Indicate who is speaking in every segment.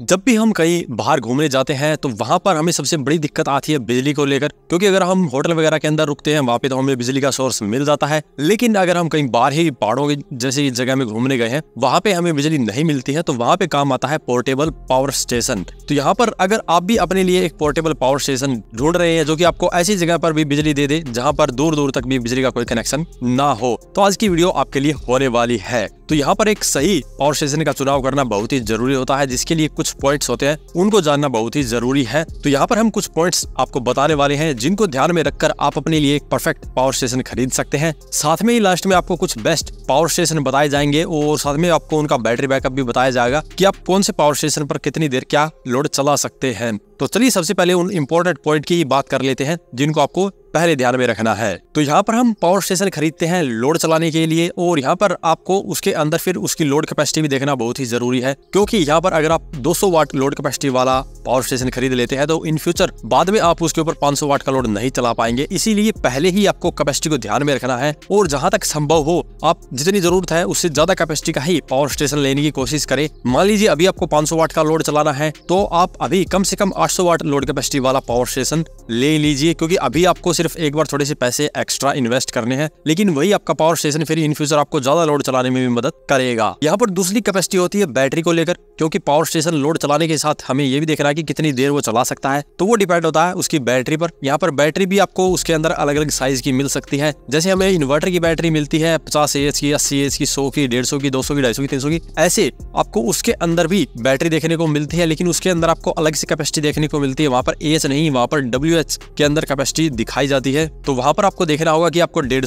Speaker 1: जब भी हम कहीं बाहर घूमने जाते हैं तो वहाँ पर हमें सबसे बड़ी दिक्कत आती है बिजली को लेकर क्योंकि अगर हम होटल वगैरह के अंदर रुकते हैं वहाँ पे तो हमें बिजली का सोर्स मिल जाता है लेकिन अगर हम कहीं बाहर ही पहाड़ों की जैसी जगह में घूमने गए हैं वहाँ पे हमें बिजली नहीं मिलती है तो वहाँ पे काम आता है पोर्टेबल पावर स्टेशन तो यहाँ पर अगर आप भी अपने लिए एक पोर्टेबल पावर स्टेशन ढूंढ रहे हैं जो की आपको ऐसी जगह पर भी बिजली दे दे जहाँ पर दूर दूर तक भी बिजली का कोई कनेक्शन ना हो तो आज की वीडियो आपके लिए होने वाली है तो यहाँ पर एक सही पावर स्टेशन का चुनाव करना बहुत ही जरूरी होता है जिसके लिए कुछ पॉइंट्स होते हैं उनको जानना बहुत ही जरूरी है तो यहाँ पर हम कुछ पॉइंट्स आपको बताने वाले हैं जिनको ध्यान में रखकर आप अपने लिए एक परफेक्ट पावर स्टेशन खरीद सकते हैं साथ में ही लास्ट में आपको कुछ बेस्ट पावर स्टेशन बताए जाएंगे और साथ में आपको उनका बैटरी बैकअप भी बताया जाएगा की आप कौन से पावर स्टेशन पर कितनी देर क्या लोड चला सकते हैं तो चलिए सबसे पहले उन इम्पोर्टेंट पॉइंट की ही बात कर लेते हैं जिनको आपको पहले ध्यान में रखना है तो यहाँ पर हम पावर स्टेशन खरीदते हैं लोड चलाने के लिए और यहाँ पर आपको उसके अंदर फिर उसकी लोड कैपेसिटी भी देखना बहुत ही जरूरी है क्योंकि यहाँ पर अगर आप 200 वाट लोड कैपेसिटी वाला पावर स्टेशन खरीद लेते हैं तो इन फ्यूचर बाद में आप उसके ऊपर पांच वाट का लोड नहीं चला पाएंगे इसीलिए पहले ही आपको कैपेसिटी को ध्यान में रखना है और जहाँ तक संभव हो आप जितनी जरूरत है उससे ज्यादा कैपेसिटी का ही पावर स्टेशन लेने की कोशिश करे मान लीजिए अभी आपको पांच वाट का लोड चलाना है तो आप अभी कम से कम आठ वाट लोड कैपेसिटी वाला पावर स्टेशन ले लीजिए क्योंकि अभी आपको सिर्फ एक बार थोड़े से पैसे एक्स्ट्रा इन्वेस्ट करने हैं लेकिन वही आपका पावर स्टेशन फिर इन फ्यूचर आपको ज्यादा लोड चलाने में भी मदद करेगा यहाँ पर दूसरी कैपेसिटी होती है बैटरी को लेकर क्योंकि पावर स्टेशन लोड चलाने के साथ हमें ये भी देखना है कि कितनी देर वो चला सकता है तो वो डिपेंड होता है उसकी बैटरी पर यहाँ पर बैटरी भी आपको उसके अंदर अलग अलग साइज की मिल सकती है जैसे हमें इन्वर्टर की बैटरी मिलती है पचास एच की अस्सी एच की सौ की डेढ़ सौ की दो सौ की ढाई सौ की तीन सौ की ऐसे आपको उसके अंदर भी बैटरी देखने को मिलती है लेकिन उसके अंदर आपको अलग से कैपेसिटी देखने को मिलती है वहाँ पर एच नहीं वहाँ पर डब्ल्यू के अंदर कैपेसिटी दिखाई जाती है तो वहां पर आपको देखना होगा कि आपको 150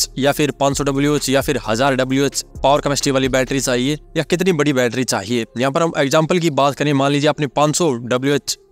Speaker 1: सौ या फिर 500 सौ या फिर हजार डब्ल्यू पावर कैपेसिटी वाली बैटरी चाहिए या कितनी बड़ी बैटरी चाहिए यहाँ पर हम एग्जाम्पल की बात करें मान लीजिए आपने पांच सौ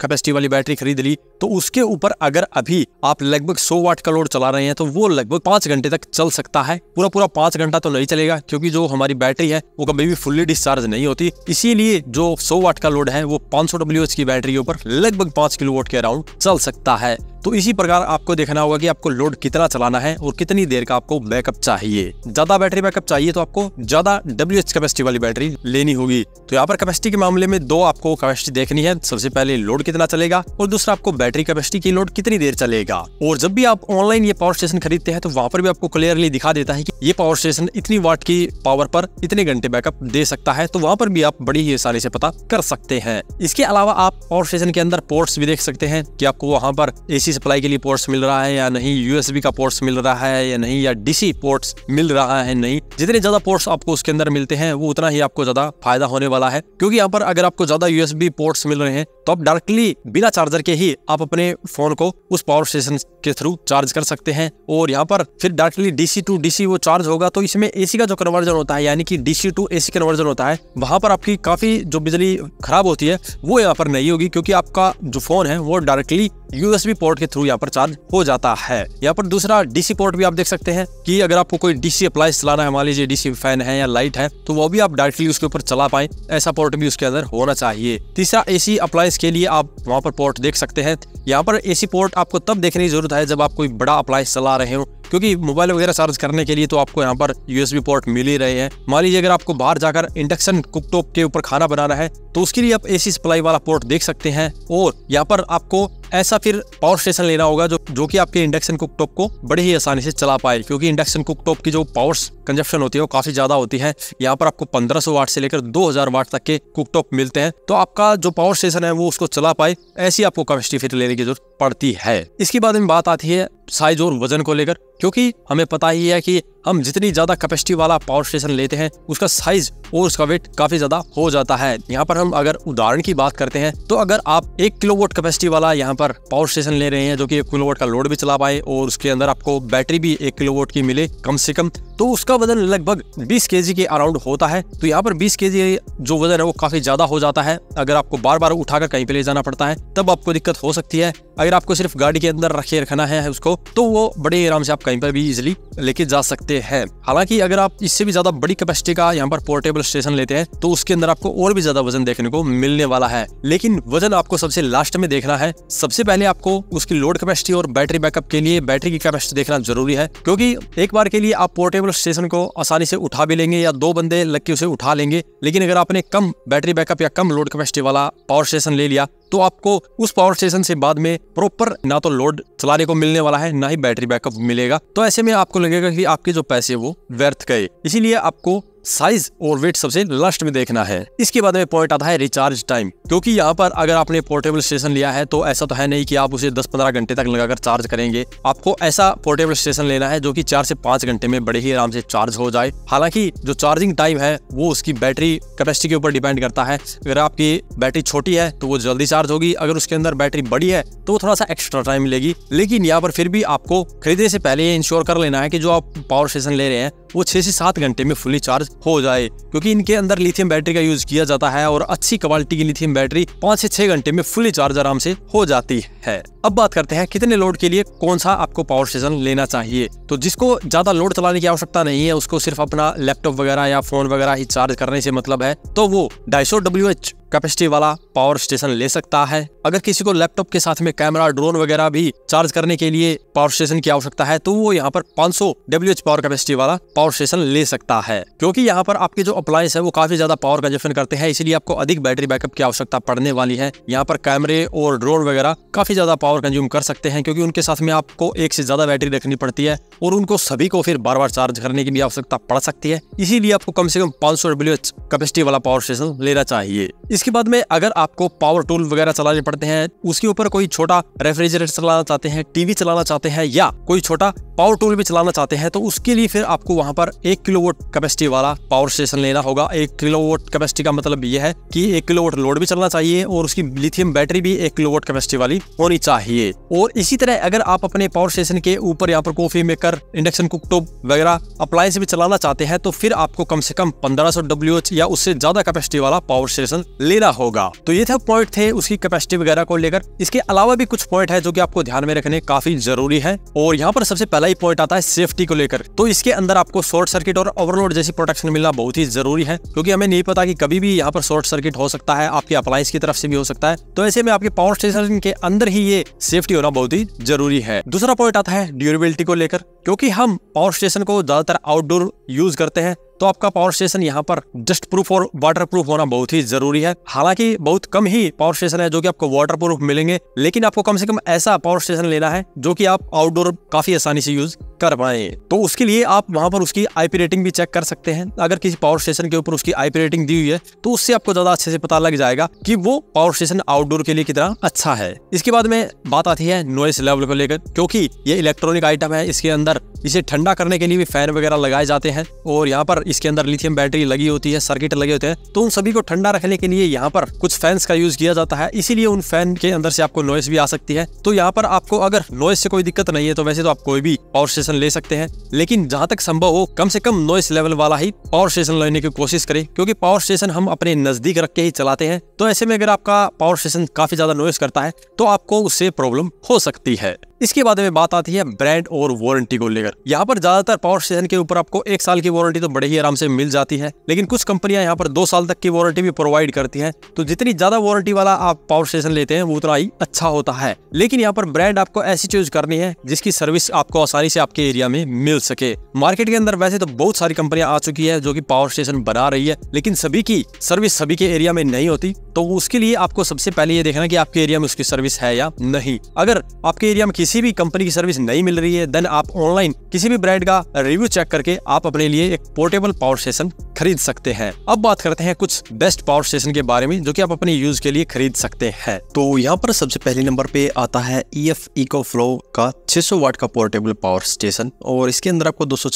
Speaker 1: कैपेसिटी वाली बैटरी खरीद ली तो उसके ऊपर अगर अभी आप लगभग सौ वाट का लोड चला रहे हैं तो वो लगभग पांच घंटे तक चल सकता है पूरा पूरा पांच घंटा तो नहीं चलेगा क्योंकि जो हमारी बैटरी है वो कभी भी फुल्ली डिस्चार्ज नहीं होती इसीलिए जो सौ वाट का लोड है वो पांच सौ डब्ल्यू की बैटरी के ऊपर लगभग पांच किलो के अराउंड चल सकता है तो इसी प्रकार आप आपको देखना होगा कि आपको लोड कितना चलाना है और कितनी देर का आपको बैकअप चाहिए ज्यादा बैटरी बैकअप चाहिए तो आपको ज्यादा डब्ल्यू कैपेसिटी वाली बैटरी लेनी होगी तो यहाँ पर कैपेसिटी के मामले में दो आपको कैपेसिटी देखनी है सबसे पहले लोड कितना चलेगा और दूसरा आपको बैटरी कैपेसिटी की लोड कितनी देर चलेगा और जब भी आप ऑनलाइन ये पावर स्टेशन खरीदते हैं तो वहाँ पर भी आपको क्लियरली दिखा देता है की ये पावर स्टेशन इतनी वाट की पावर पर इतने घंटे बैकअप दे सकता है तो वहाँ पर भी आप बड़ी ही आसानी से पता कर सकते हैं इसके अलावा आप पावर स्टेशन के अंदर पोर्ट्स भी देख सकते हैं कि आपको वहाँ पर एसी सप्लाई के लिए पोर्ट्स मिल रहा है या नहीं यूएसबी का पोर्ट्स मिल रहा है या नहीं या डीसी पोर्ट्स मिल रहा है नहीं जितने ज्यादा पोर्ट्स आपको उसके अंदर मिलते हैं वो उतना ही आपको ज्यादा फायदा होने वाला है क्योंकि यहाँ पर अगर आपको ज्यादा यूएसबी पोर्ट्स मिल रहे हैं तो आप डायरेक्टली बिना चार्जर के ही आप अपने फोन को उस पावर स्टेशन के थ्रू चार्ज कर सकते हैं और यहाँ पर फिर डायरेक्टली डीसी टू डीसी वो चार्ज होगा तो इसमें एसी का जो कन्वर्जन होता है यानी कि डीसी टू एसी कन्वर्जन होता है वहां पर आपकी काफी जो बिजली खराब होती है वो यहाँ पर नहीं होगी क्योंकि आपका जो फोन है वो डायरेक्टली यूएसबी पोर्ट के थ्रू यहाँ पर चार्ज बाद हो जाता है यहाँ पर दूसरा डीसी पोर्ट भी आप देख सकते हैं कि अगर आपको कोई डीसी अप्लाइस चलाना है मान लीजिए डीसी फैन है या लाइट है तो वो भी आप डायरेक्टली उसके ऊपर चला पाए ऐसा पोर्ट भी उसके अंदर होना चाहिए तीसरा एसी अप्लाइंस के लिए आप वहाँ पर पोर्ट देख सकते हैं यहाँ पर एसी पोर्ट आपको तब देखने की जरूरत है जब आप कोई बड़ा अप्लायस चला रहे हो क्योंकि मोबाइल वगैरह चार्ज करने के लिए तो आपको यहाँ पर यूएसबी पोर्ट मिल ही रहे हैं मान लीजिए अगर आपको बाहर जाकर इंडक्शन कुकटॉप के ऊपर खाना बनाना है तो उसके लिए आप एसी सप्लाई वाला पोर्ट देख सकते हैं और यहाँ पर आपको ऐसा फिर पावर स्टेशन लेना होगा जो जो कि आपके इंडक्शन कुकटॉप को बड़े ही आसानी से चला पाए क्योंकि इंडक्शन कुकटॉप की जो पावर कंजप्शन होती है वो काफी ज्यादा होती है यहाँ पर आपको 1500 वाट से लेकर 2000 वाट तक के कुकटॉप मिलते हैं तो आपका जो पावर स्टेशन है वो उसको चला पाए ऐसी आपको कैपेसिटी फिर लेने की जरूरत पड़ती है इसके बाद में बात आती है साइज और वजन को लेकर क्योंकि हमें पता ही है कि हम जितनी ज़्यादा कैपेसिटी वाला पावर स्टेशन लेते हैं उसका साइज और उसका वेट काफ़ी ज़्यादा हो जाता है यहाँ पर हम अगर उदाहरण की बात करते हैं तो अगर आप एक किलो वोट कैपेसिटी वाला यहाँ पर पावर स्टेशन ले रहे हैं जो कि एक किलो वोट का लोड भी चला पाए और उसके अंदर आपको बैटरी भी एक किलो वोट की मिले कम से कम तो उसका वजन लगभग 20 के के अराउंड होता है तो यहाँ पर 20 के जो वजन है वो काफी ज्यादा हो जाता है अगर आपको बार बार उठाकर कहीं पे ले जाना पड़ता है तब आपको दिक्कत हो सकती है अगर आपको सिर्फ गाड़ी के अंदर रखे रखना है उसको तो वो बड़े आराम से आप कहीं पर भी इजिली लेके जा सकते हैं हालांकि अगर आप इससे भी ज्यादा बड़ी कैपेसिटी का यहाँ पर पोर्टेबल स्टेशन लेते हैं तो उसके अंदर आपको और भी ज्यादा वजन देखने को मिलने वाला है लेकिन वजन आपको सबसे लास्ट में देखना है सबसे पहले आपको उसकी लोड कैपेसिटी और बैटरी बैकअप के लिए बैटरी की कैपेसिटी देखना जरूरी है क्योंकि एक बार के लिए आप पोर्टेबल लोग स्टेशन को आसानी से उठा भी लेंगे या दो बंदे लग के उसे उठा लेंगे लेकिन अगर आपने कम बैटरी बैकअप या कम लोड कैपेसिटी वाला पावर स्टेशन ले लिया तो आपको उस पावर स्टेशन से बाद में प्रॉपर ना तो लोड चलाने को मिलने वाला है ना ही बैटरी बैकअप मिलेगा तो ऐसे में आपको लगेगा कि आपके जो पैसे वो व्यर्थ गए इसीलिए आपको साइज और वेट सबसे लास्ट में देखना है इसके बाद में पॉइंट आता है रिचार्ज टाइम क्योंकि यहाँ पर अगर आपने पोर्टेबल स्टेशन लिया है तो ऐसा तो है नहीं कि आप उसे 10-15 घंटे तक लगाकर चार्ज करेंगे आपको ऐसा पोर्टेबल स्टेशन लेना है जो कि चार से 5 घंटे में बड़े ही आराम से चार्ज हो जाए हालांकि जो चार्जिंग टाइम है वो उसकी बैटरी कैपेसिटी के ऊपर डिपेंड करता है अगर आपकी बैटरी छोटी है तो वो जल्दी चार्ज होगी अगर उसके अंदर बैटरी बड़ी है तो थोड़ा सा एक्स्ट्रा टाइम मिलेगी लेकिन यहाँ पर फिर भी आपको खरीदने से पहले ये इंश्योर कर लेना है कि जो आप पावर स्टेशन ले रहे हैं वो छः से सात घंटे में फुली चार्ज हो जाए क्योंकि इनके अंदर लिथियम बैटरी का यूज किया जाता है और अच्छी क्वालिटी की लिथियम बैटरी पाँच से छः घंटे में फुली चार्ज आराम से हो जाती है अब बात करते हैं कितने लोड के लिए कौन सा आपको पावर स्टेशन लेना चाहिए तो जिसको ज्यादा लोड चलाने की आवश्यकता नहीं है उसको सिर्फ अपना लैपटॉप वगैरह या फोन वगैरह ही चार्ज करने से मतलब है तो वो ढाई सौ डब्ल्यू एच कैपेसिटी वाला पावर स्टेशन ले सकता है अगर किसी को लैपटॉप के साथ में कैमरा ड्रोन वगैरह भी चार्ज करने के लिए पावर स्टेशन की आवश्यकता है तो वो यहाँ पर 500 सौ डब्ल्यू एच पावर कैपेसिटी वाला पावर स्टेशन ले सकता है क्योंकि यहाँ पर आपके जो अप्लायंस है वो काफी ज्यादा पावर कंजन करते हैं इसलिए आपको अधिक बैटरी बैकअप की आवश्यकता पड़ने वाली है यहाँ पर कैमरे और ड्रोन वगैरह काफी ज्यादा पावर कंज्यूम कर सकते हैं क्योंकि उनके साथ में आपको एक से ज़्यादा बैटरी रखनी पड़ती है और उनको सभी को फिर बार बार चार्ज करने की भी आवश्यकता पड़ सकती है इसीलिए आपको कम से कम पाँच सौ कैपेसिटी वाला पावर स्टेशन लेना चाहिए इसके बाद में अगर आपको पावर टूल वगैरह चलाने पड़ते हैं उसके ऊपर कोई छोटा रेफ्रिजरेटर चलाना चाहते हैं टीवी चलाना चाहते हैं या कोई छोटा पावर टूल भी चलाना चाहते हैं तो उसके लिए फिर आपको वहाँ पर एक किलोवोट कैपेसिटी वाला पावर स्टेशन लेना होगा एक किलोवोट कैपेसिटी का मतलब यह है कि एक किलोवोट लोड भी चलना चाहिए और उसकी लिथियम बैटरी भी एक वोट कैपेसिटी वाली होनी चाहिए चाहिए और इसी तरह अगर आप अपने पावर स्टेशन के ऊपर यहाँ पर कॉफी मेकर इंडक्शन कुकटॉप वगैरह अप्लायंस भी चलाना चाहते हैं तो फिर आपको कम से कम 1500 डब्ल्यूएच या उससे ज्यादा कैपेसिटी वाला पावर स्टेशन लेना होगा तो ये सब पॉइंट थे उसकी कैपेसिटी वगैरह को लेकर इसके अलावा भी कुछ पॉइंट है जो की आपको ध्यान में रखने काफी जरूरी है और यहाँ पर सबसे पहला ही पॉइंट आता है सेफ्टी को लेकर तो इसके अंदर आपको शॉर्ट सर्किट और ओवरलोड जैसी प्रोटेक्शन मिलना बहुत ही जरूरी है क्योंकि हमें नहीं पता की कभी भी यहाँ पर शॉर्ट सर्किट हो सकता है आपके अप्लायंस की तरफ से भी हो सकता है तो ऐसे में आपके पावर स्टेशन के अंदर ही ये सेफ्टी होना बहुत ही जरूरी है दूसरा पॉइंट आता है ड्यूरेबिलिटी को लेकर क्योंकि हम पावर स्टेशन को ज्यादातर आउटडोर यूज करते हैं तो आपका पावर स्टेशन यहाँ पर डस्ट प्रूफ और वाटर प्रूफ होना बहुत ही जरूरी है हालांकि बहुत कम ही पावर स्टेशन है जो कि आपको वाटर प्रूफ मिलेंगे लेकिन आपको कम से कम ऐसा पावर स्टेशन लेना है जो कि आप आउटडोर काफी आसानी से यूज कर पाए तो उसके लिए आप वहां पर उसकी आईपी रेटिंग भी चेक कर सकते हैं अगर किसी पावर स्टेशन के ऊपर उसकी आईपी रेटिंग दी हुई है तो उससे आपको ज्यादा अच्छे से पता लग जाएगा कि वो पावर स्टेशन आउटडोर के लिए कितना अच्छा है इसके बाद में बात आती है नॉइस लेवल को लेकर क्योंकि ये इलेक्ट्रॉनिक आइटम है इसके अंदर इसे ठंडा करने के लिए भी फैन वगैरह लगाए जाते हैं और यहाँ पर इसके अंदर लिथियम बैटरी लगी होती है सर्किट लगे होते हैं तो उन सभी को ठंडा रखने के लिए यहाँ पर कुछ फैंस का यूज किया जाता है इसीलिए उन फैन के अंदर से आपको नॉइस भी आ सकती है तो यहाँ पर आपको अगर नॉइस से कोई दिक्कत नहीं है तो वैसे तो आप कोई भी पावर स्टेशन ले सकते हैं लेकिन जहाँ तक संभव हो कम से कम नॉइस लेवल वाला ही पावर स्टेशन लेने की कोशिश करें क्योंकि पावर स्टेशन हम अपने नजदीक रख के ही चलाते हैं तो ऐसे में अगर आपका पावर स्टेशन काफी ज्यादा नॉइस करता है तो आपको उससे प्रॉब्लम हो सकती है इसके बाद में बात आती है ब्रांड और वारंटी को लेकर यहाँ पर ज्यादातर पावर स्टेशन के ऊपर आपको एक साल की वारंटी तो बड़े ही आराम से मिल जाती है लेकिन कुछ कंपनियां यहाँ पर दो साल तक की वारंटी भी प्रोवाइड करती है तो जितनी ज्यादा वारंटी वाला आप पावर स्टेशन लेते हैं वो उतना ही अच्छा होता है लेकिन यहाँ पर ब्रांड आपको ऐसी चूज करनी है जिसकी सर्विस आपको आसानी से आपके एरिया में मिल सके मार्केट के अंदर वैसे तो बहुत सारी कंपनियां आ चुकी है जो की पावर स्टेशन बना रही है लेकिन सभी की सर्विस सभी के एरिया में नहीं होती तो उसके लिए आपको सबसे पहले ये देखना कि आपके एरिया में उसकी सर्विस है या नहीं अगर आपके एरिया में किसी भी कंपनी की सर्विस नहीं मिल रही है देन आप ऑनलाइन किसी भी ब्रांड का रिव्यू चेक करके आप अपने लिए एक पोर्टेबल पावर स्टेशन खरीद सकते हैं अब बात करते हैं कुछ बेस्ट पावर स्टेशन के बारे में जो की आप अपने यूज के लिए खरीद सकते हैं तो यहाँ पर सबसे पहले नंबर पे आता है ई एफ इको फ्लो का सौ वाट का पोर्टेबल पावर स्टेशन और इसके अंदर आपको दो सौ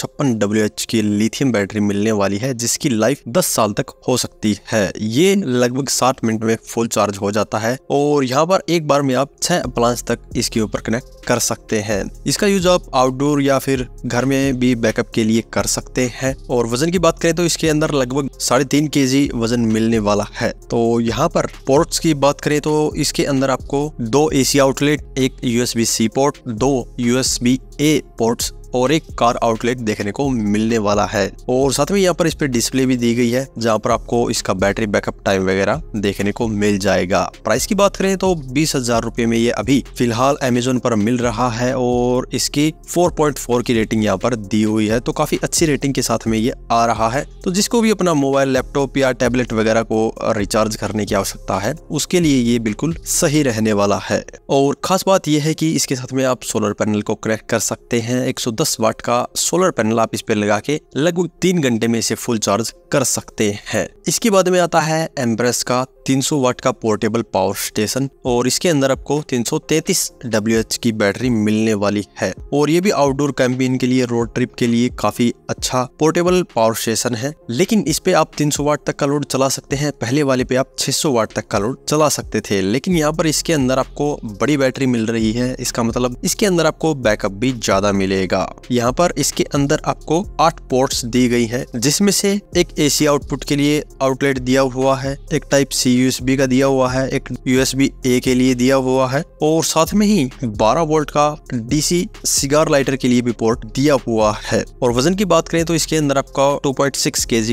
Speaker 1: की लिथियम बैटरी मिलने वाली है जिसकी लाइफ दस साल तक हो सकती है ये लगभग साठ मिनट मिनट में फुल चार्ज हो जाता है और यहाँ पर एक बार में आप छह प्लान्स तक इसके ऊपर कनेक्ट कर सकते हैं इसका यूज आप आउटडोर या फिर घर में भी बैकअप के लिए कर सकते हैं और वजन की बात करें तो इसके अंदर लगभग साढ़े तीन के जी वजन मिलने वाला है तो यहाँ पर पोर्ट्स की बात करें तो इसके अंदर आपको दो एसी आउटलेट एक यूएसबी सी पोर्ट दो यूएसबी ए पोर्ट्स और एक कार आउटलेट देखने को मिलने वाला है और साथ में यहाँ पर इस पर डिस्प्ले भी दी गई है जहाँ पर आपको इसका बैटरी बैकअप टाइम वगैरह देखने को मिल जाएगा प्राइस की बात करें तो बीस हजार रूपए में ये अभी फिलहाल अमेजोन पर मिल रहा है और इसकी 4.4 की रेटिंग यहाँ पर दी हुई है तो काफी अच्छी रेटिंग के साथ में ये आ रहा है तो जिसको भी अपना मोबाइल लैपटॉप या टेबलेट वगैरह को रिचार्ज करने की आवश्यकता है उसके लिए ये बिल्कुल सही रहने वाला है और खास बात यह है कि इसके साथ में आप सोलर पैनल को कनेक्ट कर सकते हैं एक 10 वाट का सोलर पैनल आप इस पर लगा के लगभग तीन घंटे में इसे फुल चार्ज कर सकते हैं इसके बाद में आता है एम्ब्रेस का 300 वाट का पोर्टेबल पावर स्टेशन और इसके अंदर आपको 333 सौ की बैटरी मिलने वाली है और ये भी आउटडोर कैंपेन के लिए रोड ट्रिप के लिए काफी अच्छा पोर्टेबल पावर स्टेशन है लेकिन इस पे आप 300 वाट तक का लोड चला सकते हैं पहले वाले पे आप 600 वाट तक का लोड चला सकते थे लेकिन यहाँ पर इसके अंदर आपको बड़ी बैटरी मिल रही है इसका मतलब इसके अंदर आपको बैकअप भी ज्यादा मिलेगा होगा यहाँ पर इसके अंदर आपको आठ पोर्ट्स दी गई है जिसमें से एक एसी आउटपुट के लिए आउटलेट दिया हुआ है एक टाइप सी यूएसबी का दिया हुआ है एक यूएसबी ए के लिए दिया हुआ है और साथ में ही 12 वोल्ट का डीसी सिगार लाइटर के लिए भी पोर्ट दिया हुआ है और वजन की बात करें तो इसके अंदर आपका टू पॉइंट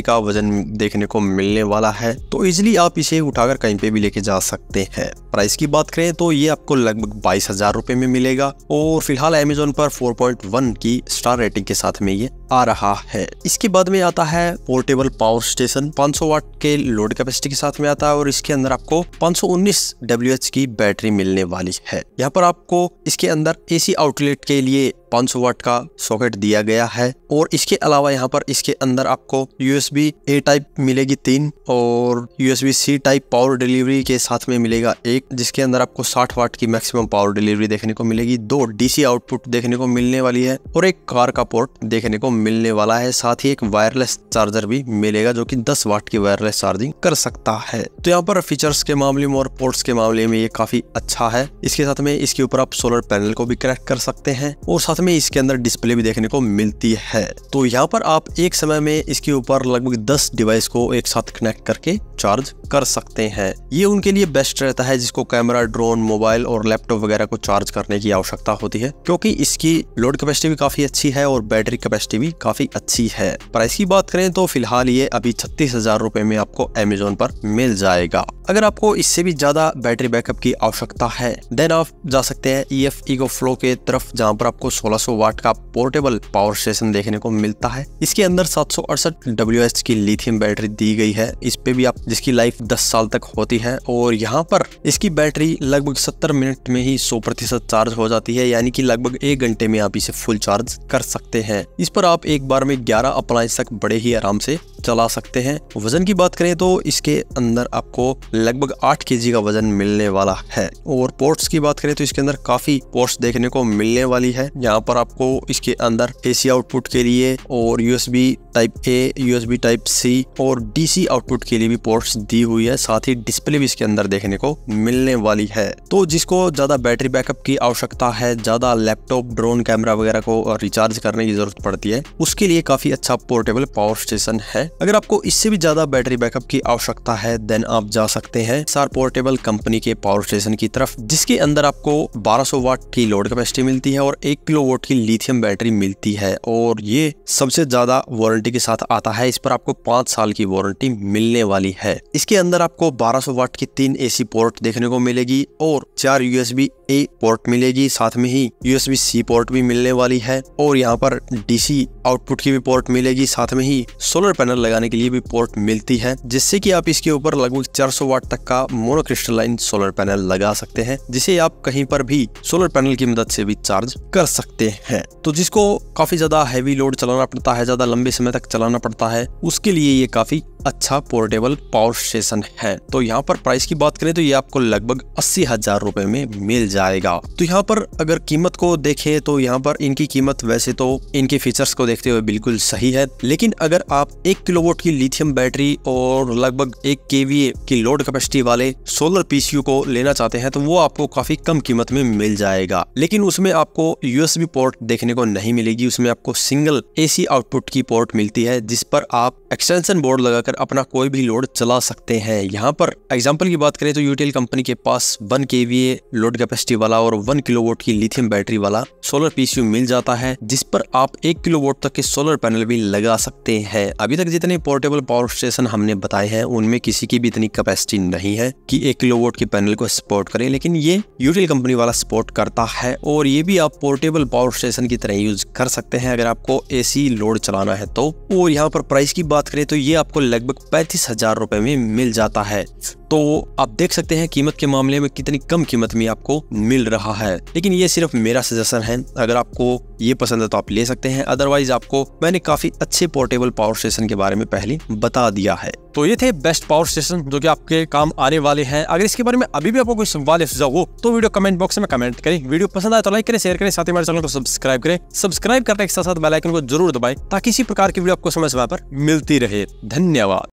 Speaker 1: का वजन देखने को मिलने वाला है तो इजिली आप इसे उठाकर कहीं पे भी लेके जा सकते हैं प्राइस की बात करें तो ये आपको लगभग बाईस हजार रूपए में मिलेगा और फिलहाल एमेजोन पर 4.1 की की स्टार रेटिंग के साथ में ये आ रहा है इसके बाद में आता है पोर्टेबल पावर स्टेशन 500 वाट के लोड कैपेसिटी के साथ में आता है और इसके अंदर आपको 519 सौ की बैटरी मिलने वाली है यहाँ पर आपको इसके अंदर एसी आउटलेट के लिए 500 वाट का सॉकेट दिया गया है और इसके अलावा यहाँ पर इसके अंदर आपको यूएसबी ए टाइप मिलेगी तीन और USB C type power delivery के साथ में मिलेगा एक जिसके अंदर आपको 60 वाट की मैक्सिमम पावर डिलीवरी देखने को मिलेगी दो डीसी आउटपुट देखने को मिलने वाली है और एक कार का पोर्ट देखने को मिलने वाला है साथ ही एक वायरलेस चार्जर भी मिलेगा जो कि 10 वाट की वायरलेस चार्जिंग कर सकता है तो यहाँ पर फीचर्स के मामले में और पोर्ट्स के मामले में ये काफी अच्छा है इसके साथ में इसके ऊपर आप सोलर पैनल को भी कनेक्ट कर सकते हैं और साथ में इसके अंदर डिस्प्ले भी देखने को मिलती है तो यहाँ पर आप एक समय में इसके ऊपर लगभग दस डिवाइस को एक साथ कनेक्ट करके चार्ज कर सकते हैं ये उनके लिए बेस्ट रहता है जिसको कैमरा ड्रोन मोबाइल और लैपटॉप वगैरह को चार्ज करने की आवश्यकता होती है क्योंकि इसकी लोड कैपेसिटी भी काफी अच्छी है और बैटरी कैपेसिटी भी भी काफी अच्छी है प्राइस की बात करें तो फिलहाल ये अभी छत्तीस हजार रूपए में आपको अमेजोन पर मिल जाएगा अगर आपको इससे भी ज्यादा बैटरी बैकअप की आवश्यकता है देन आप जा सकते हैं ई एफ ईगो फ्लो के तरफ जहाँ पर आपको 1600 वाट का पोर्टेबल पावर स्टेशन देखने को मिलता है इसके अंदर सात सौ अड़सठ डब्ल्यू एच की लिथियम बैटरी दी गई है इस पे भी आप जिसकी लाइफ 10 साल तक होती है और यहाँ पर इसकी बैटरी लगभग 70 मिनट में ही 100 प्रतिशत चार्ज हो जाती है यानी कि लगभग एक घंटे में आप इसे फुल चार्ज कर सकते हैं इस पर आप आप एक बार में 11 अप्लाइंस तक बड़े ही आराम से चला सकते हैं वजन की बात करें तो इसके अंदर आपको लगभग आठ के का वजन मिलने वाला है और पोर्ट्स की बात करें तो इसके अंदर काफी पोर्ट्स देखने को मिलने वाली है यहाँ पर आपको इसके अंदर एसी आउटपुट के लिए और USB type A USB type C और डीसी आउटपुट के लिए भी पोर्ट्स दी हुई है साथ ही डिस्प्ले भी इसके अंदर देखने को मिलने वाली है तो जिसको ज्यादा बैटरी बैकअप की आवश्यकता है ज्यादा लैपटॉप ड्रोन कैमरा वगैरह को रिचार्ज करने की जरूरत पड़ती है उसके लिए काफी अच्छा पोर्टेबल पावर स्टेशन है अगर आपको इससे भी ज्यादा बैटरी बैकअप की आवश्यकता है देन आप जा सकते हैं सार पोर्टेबल कंपनी के पावर स्टेशन की तरफ जिसके अंदर आपको 1200 वाट की लोड कैपेसिटी मिलती है और एक किलो वोट की लिथियम बैटरी मिलती है और ये सबसे ज्यादा वारंटी के साथ आता है इस पर आपको पांच साल की वारंटी मिलने वाली है इसके अंदर आपको 1200 वाट की तीन एसी पोर्ट देखने को मिलेगी और चार यूएसबी ए पोर्ट मिलेगी साथ में ही यूएसबी सी पोर्ट भी मिलने वाली है और यहाँ पर डीसी आउटपुट की भी पोर्ट मिलेगी साथ में ही सोलर पैनल लगाने के लिए भी पोर्ट मिलती है जिससे कि आप इसके ऊपर लगभग 400 वाट तक का मोनोक्रिस्टलाइन सोलर पैनल लगा सकते हैं जिसे आप कहीं पर भी सोलर पैनल की मदद से भी चार्ज कर सकते हैं तो जिसको काफी ज्यादा हैवी लोड चलाना पड़ता है ज्यादा लंबे समय तक चलाना पड़ता है उसके लिए ये काफी अच्छा पोर्टेबल पावर स्टेशन है तो यहाँ पर प्राइस की बात करें तो ये आपको लगभग अस्सी हजार रूपए में मिल जाएगा तो यहाँ पर अगर कीमत को देखें तो यहाँ पर इनकी कीमत वैसे तो इनके फीचर्स को देखते हुए बिल्कुल सही है लेकिन अगर आप एक किलोवाट की लिथियम बैटरी और लगभग एक केवीए की लोड कैपेसिटी वाले सोलर पीसीयू को लेना चाहते हैं तो वो आपको काफी कम कीमत में मिल जाएगा लेकिन उसमें आपको यूएसबी पोर्ट देखने को नहीं मिलेगी उसमें आपको सिंगल एसी आउटपुट की पोर्ट मिलती है जिस पर आप एक्सटेंशन बोर्ड लगाकर अपना कोई भी लोड चला सकते हैं यहाँ पर एग्जाम्पल की बात करें तो यूटेल कंपनी के पास वन केवीए लोड कैपेसिटी वाला और वन किलोवाट की लिथियम बैटरी वाला सोलर पीसीयू मिल जाता है जिस पर आप एक किलोवाट तक के सोलर पैनल भी लगा सकते हैं अभी तक जितने पोर्टेबल पावर स्टेशन हमने बताए हैं उनमें किसी की भी इतनी कैपेसिटी नहीं है कि एक किलो वोट के पैनल को सपोर्ट करे लेकिन ये यूटिल कंपनी वाला सपोर्ट करता है और ये भी आप पोर्टेबल पावर स्टेशन की तरह यूज कर सकते हैं अगर आपको एसी लोड चलाना है तो और यहाँ पर प्राइस की बात करें तो ये आपको लगभग पैंतीस हजार में मिल जाता है तो आप देख सकते हैं कीमत के मामले में कितनी कम कीमत में आपको मिल रहा है लेकिन ये सिर्फ मेरा सजेशन है अगर आपको ये पसंद है तो आप ले सकते हैं अदरवाइज आपको मैंने काफी अच्छे पोर्टेबल पावर स्टेशन के बारे में पहले बता दिया है तो ये थे बेस्ट पावर स्टेशन जो कि आपके काम आने वाले हैं अगर इसके बारे में अभी भी आपको कोई सवाल या सुझाव हो तो वीडियो कमेंट बॉक्स में कमेंट करें वीडियो पसंद आए तो लाइक करें शेयर करें साथ ही हमारे चैनल को सब्सक्राइब करें सब्सक्राइब करने के साथ साथ बेलाइकन को जरूर दबाएं ताकि इसी प्रकार की वीडियो आपको समय समय पर मिलती रहे धन्यवाद